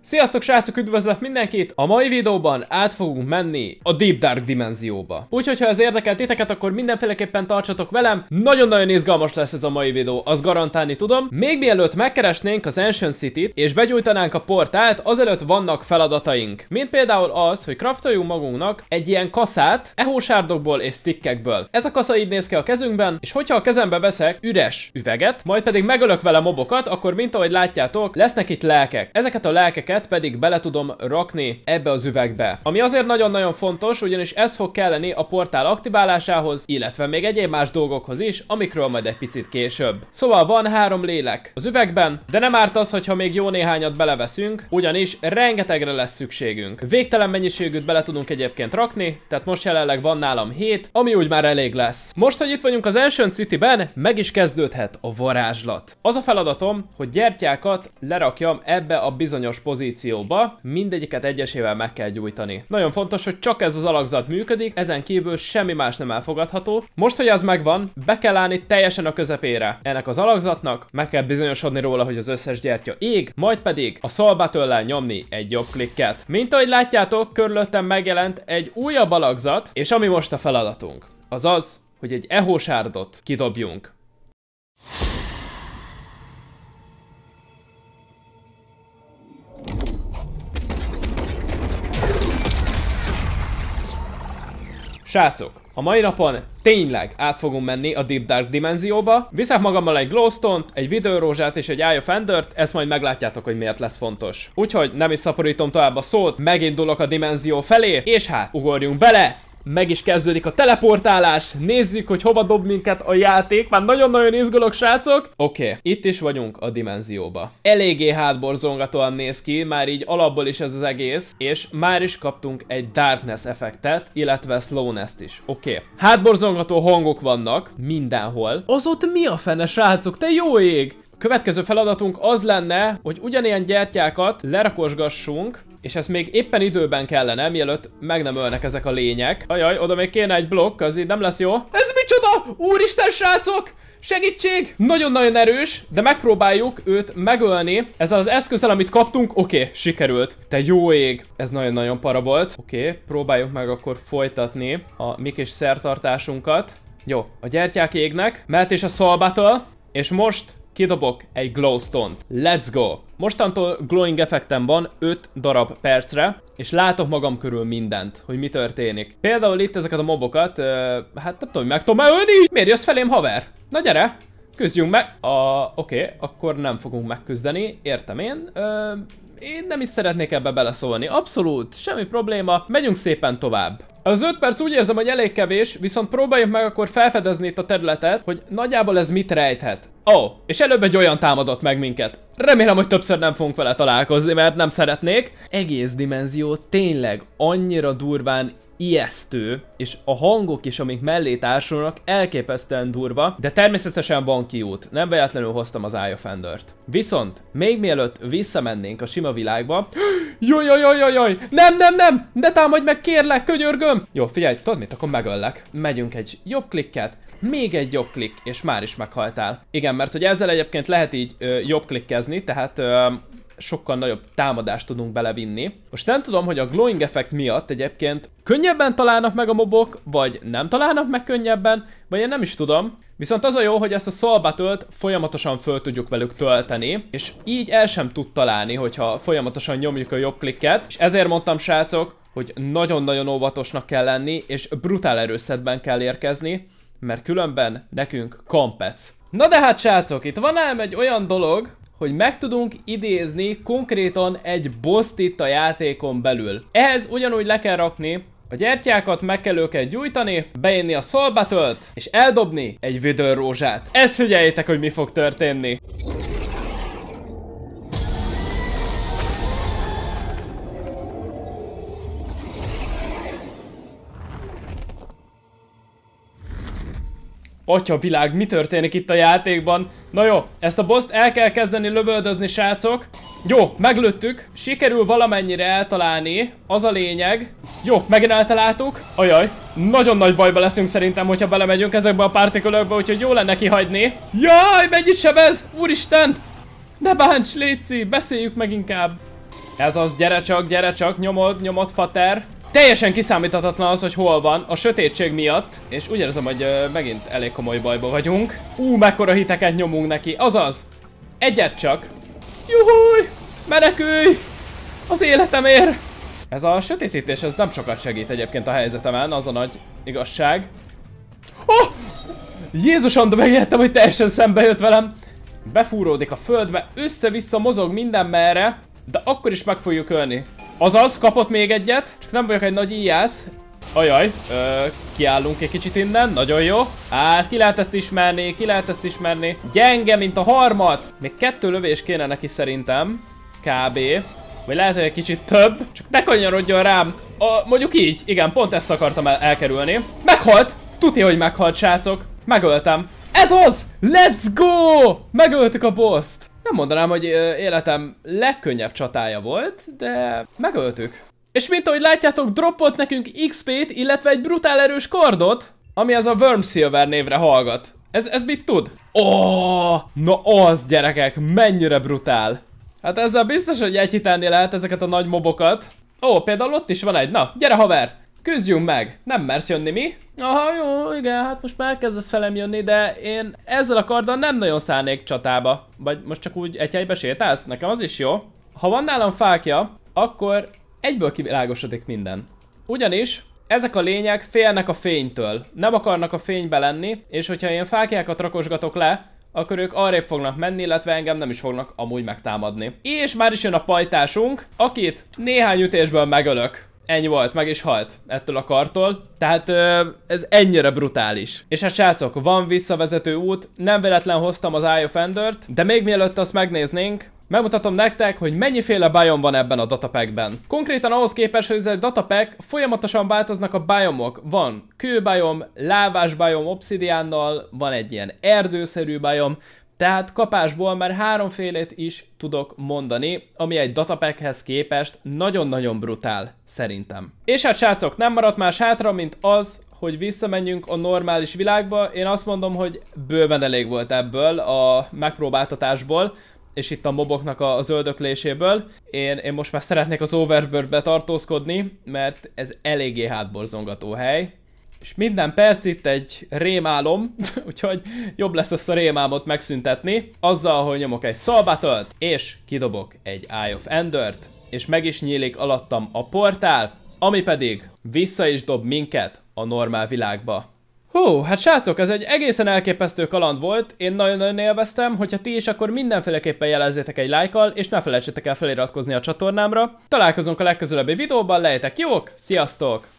Sziasztok srácok, üdvözlök mindenkit! A mai videóban át fogunk menni a Deep Dark dimenzióba. Úgyhogy ha ez érdekel titeket, akkor mindenféleképpen tartsatok velem. Nagyon-nagyon izgalmas lesz ez a mai videó, azt garantálni tudom. Még mielőtt megkeresnénk az Ancient City-t és begyújtanánk a portált, azelőtt vannak feladataink. Mint például az, hogy kraftoljunk magunknak egy ilyen kaszát ehósárdokból és stickekből. Ez a kasza így néz ki a kezünkben, és hogyha a kezembe veszek üres üveget, majd pedig megölök vele mobokat, akkor mint ahogy látjátok, lesznek itt lelkek. Ezeket a lelkek ezeket pedig bele tudom rakni ebbe az üvegbe. Ami azért nagyon-nagyon fontos, ugyanis ez fog kelleni a portál aktiválásához, illetve még egyéb más dolgokhoz is, amikről majd egy picit később. Szóval van három lélek az üvegben, de nem árt az, hogyha még jó néhányat beleveszünk, ugyanis rengetegre lesz szükségünk. Végtelen mennyiségűt bele tudunk egyébként rakni, tehát most jelenleg van nálam 7, ami úgy már elég lesz. Most, hogy itt vagyunk az Ancient City-ben, meg is kezdődhet a varázslat. Az a feladatom, hogy gyertyákat lerakjam ebbe a bizonyos pozícióba pozícióba, mindegyiket egyesével meg kell gyújtani. Nagyon fontos, hogy csak ez az alakzat működik, ezen kívül semmi más nem elfogadható. Most, hogy ez megvan, be kell állni teljesen a közepére ennek az alakzatnak, meg kell bizonyosodni róla, hogy az összes gyertya ég, majd pedig a szalbatöllel nyomni egy jobb klikket. Mint ahogy látjátok, körülöttem megjelent egy újabb alakzat, és ami most a feladatunk, az az, hogy egy ehósárdot kidobjunk. Srácok, a mai napon tényleg át fogunk menni a Deep Dark dimenzióba. Viszek magammal egy glowstone egy videórózsát és egy Eye of Endert, t ezt majd meglátjátok, hogy miért lesz fontos. Úgyhogy nem is szaporítom tovább a szót, megindulok a dimenzió felé, és hát ugorjunk bele meg is kezdődik a teleportálás, nézzük, hogy hova dob minket a játék, már nagyon-nagyon izgulok, srácok. Oké, okay, itt is vagyunk a dimenzióba. Eléggé hátborzongatóan néz ki, már így alapból is ez az egész, és már is kaptunk egy darkness effektet, illetve slowness-t is. Oké, okay. hátborzongató hangok vannak mindenhol. Az ott mi a fene, srácok? Te jó ég! Következő feladatunk az lenne, hogy ugyanilyen gyertyákat lerakosgassunk, és ez még éppen időben kellene, mielőtt meg nem ölnek ezek a lények. Ajaj, oda még kéne egy blokk, az így nem lesz jó. Ez micsoda? Úristen, srácok! Segítség! Nagyon-nagyon erős, de megpróbáljuk őt megölni. Ezzel az eszközzel, amit kaptunk, oké, okay, sikerült. Te jó ég! Ez nagyon-nagyon para volt. Oké, okay, próbáljuk meg akkor folytatni a mi kis szertartásunkat. Jó, a gyertyák égnek, mert és a szalbától, és most Kidobok egy glowstone-t. Let's go! Mostantól glowing effektem van 5 darab percre, és látok magam körül mindent, hogy mi történik. Például itt ezeket a mobokat, uh, hát nem tudom, hogy meg tudom -e ölni? Miért jössz felém, haver? Na gyere! Küzdjünk meg! A, oké, okay, akkor nem fogunk megküzdeni, értem én. Ö, én nem is szeretnék ebbe beleszólni, abszolút, semmi probléma, megyünk szépen tovább. Az 5 perc úgy érzem, hogy elég kevés, viszont próbáljuk meg akkor felfedezni itt a területet, hogy nagyjából ez mit rejthet. Ó, oh, és előbb egy olyan támadott meg minket. Remélem, hogy többször nem fogunk vele találkozni, mert nem szeretnék. Egész dimenzió tényleg annyira durván ijesztő, és a hangok is, amik mellé társulnak, elképesztően durva, de természetesen van kiút, nem véletlenül hoztam az Eye of t Viszont, még mielőtt visszamennénk a sima világba... Jaj, jaj, jaj, jaj, nem, nem, nem, ne támadj meg, kérlek, könyörgöm! köszönöm. Jó, figyelj, tudod mit, akkor megöllek. Megyünk egy jobb klikket, még egy jobb klik, és már is meghaltál. Igen, mert hogy ezzel egyébként lehet így ö, jobb klikkezni, tehát ö, sokkal nagyobb támadást tudunk belevinni. Most nem tudom, hogy a glowing effekt miatt egyébként könnyebben találnak meg a mobok, vagy nem találnak meg könnyebben, vagy én nem is tudom. Viszont az a jó, hogy ezt a soul battle folyamatosan föl tudjuk velük tölteni, és így el sem tud találni, hogyha folyamatosan nyomjuk a jobb klikket, és ezért mondtam srácok, hogy nagyon-nagyon óvatosnak kell lenni, és brutál erőszedben kell érkezni, mert különben nekünk kampec. Na de hát srácok, itt van ám egy olyan dolog, hogy meg tudunk idézni konkrétan egy boss itt a játékon belül. Ehhez ugyanúgy le kell rakni a gyertyákat meg kell őket gyújtani, beinni a szolbatölt, és eldobni egy rózsát. Ezt figyeljétek, hogy mi fog történni. Atya világ, mi történik itt a játékban? Na jó, ezt a boszt el kell kezdeni lövöldözni, srácok. Jó, meglőttük. Sikerül valamennyire eltalálni. Az a lényeg. Jó, megint eltaláltuk. Ajaj, nagyon nagy bajba leszünk szerintem, hogyha belemegyünk ezekbe a partikulokba, úgyhogy jó lenne kihagyni. Jaj, mennyit sebez! Úristen! Ne bánts, Léci, beszéljük meg inkább. Ez az, gyere csak, gyere csak, nyomod, nyomod, fater. Teljesen kiszámíthatatlan az, hogy hol van, a sötétség miatt, és úgy érzem, hogy uh, megint elég komoly bajba vagyunk. Ú, mekkora hiteket nyomunk neki, azaz! Egyet csak! Juhúj! Menekülj! Az életemért! Ez a sötétítés, ez nem sokat segít egyébként a helyzetemen, az a nagy igazság. Oh! Jézusom, de megértem, hogy teljesen szembe jött velem! Befúródik a földbe, össze-vissza mozog minden merre, de akkor is meg fogjuk ölni. Azaz, kapott még egyet, csak nem vagyok egy nagy íjász. Ajaj, ö, kiállunk egy kicsit innen, nagyon jó. Hát, ki lehet ezt ismerni, ki lehet ezt ismerni. Gyenge, mint a harmat! Még kettő lövés kéne neki szerintem. Kb. Vagy lehet, hogy egy kicsit több. Csak ne kanyarodjon rám. A, mondjuk így. Igen, pont ezt akartam el elkerülni. Meghalt! Tuti, hogy meghalt, srácok. Megöltem. Ez az! Let's go! Megöltük a boszt! nem mondanám, hogy életem legkönnyebb csatája volt, de megöltük. És mint ahogy látjátok, droppolt nekünk XP-t, illetve egy brutál erős kardot, ami az a Worm Silver névre hallgat. Ez, ez mit tud? Ó, oh, na az gyerekek, mennyire brutál. Hát ezzel biztos, hogy egyhitálni lehet ezeket a nagy mobokat. Ó, például ott is van egy. Na, gyere haver! Küzdjünk meg! Nem mersz jönni, mi? Aha, jó, igen, hát most már kezdesz felem jönni, de én ezzel a karddal nem nagyon szállnék csatába. Vagy most csak úgy egy helybe sétálsz? Nekem az is jó. Ha van nálam fákja, akkor egyből kivilágosodik minden. Ugyanis ezek a lények félnek a fénytől, nem akarnak a fénybe lenni, és hogyha én fákjákat rakosgatok le, akkor ők arrébb fognak menni, illetve engem nem is fognak amúgy megtámadni. És már is jön a pajtásunk, akit néhány ütésből megölök ennyi volt, meg is halt ettől a kartól. Tehát ö, ez ennyire brutális. És hát srácok, van visszavezető út, nem véletlen hoztam az Eye of Ender-t, de még mielőtt azt megnéznénk, Megmutatom nektek, hogy mennyiféle biom van ebben a datapackben. Konkrétan ahhoz képest, hogy ez egy datapack, folyamatosan változnak a biomok. Van kőbiom, lávás biom obszidiánnal, van egy ilyen erdőszerű biom, tehát kapásból már háromfélét is tudok mondani, ami egy datapackhez képest nagyon-nagyon brutál szerintem. És hát srácok, nem maradt más hátra, mint az, hogy visszamenjünk a normális világba. Én azt mondom, hogy bőven elég volt ebből a megpróbáltatásból, és itt a moboknak a, zöldökléséből. Én, én most már szeretnék az overbird tartózkodni, mert ez eléggé hátborzongató hely és minden perc itt egy rémálom, úgyhogy jobb lesz ezt a rémálmot megszüntetni, azzal, hogy nyomok egy szalbatölt, és kidobok egy Eye of Endert, és meg is nyílik alattam a portál, ami pedig vissza is dob minket a normál világba. Hú, hát srácok, ez egy egészen elképesztő kaland volt, én nagyon-nagyon élveztem, hogyha ti is, akkor mindenféleképpen jelezzétek egy lájkkal, és ne felejtsetek el feliratkozni a csatornámra. Találkozunk a legközelebbi videóban, lejtek jók, sziasztok!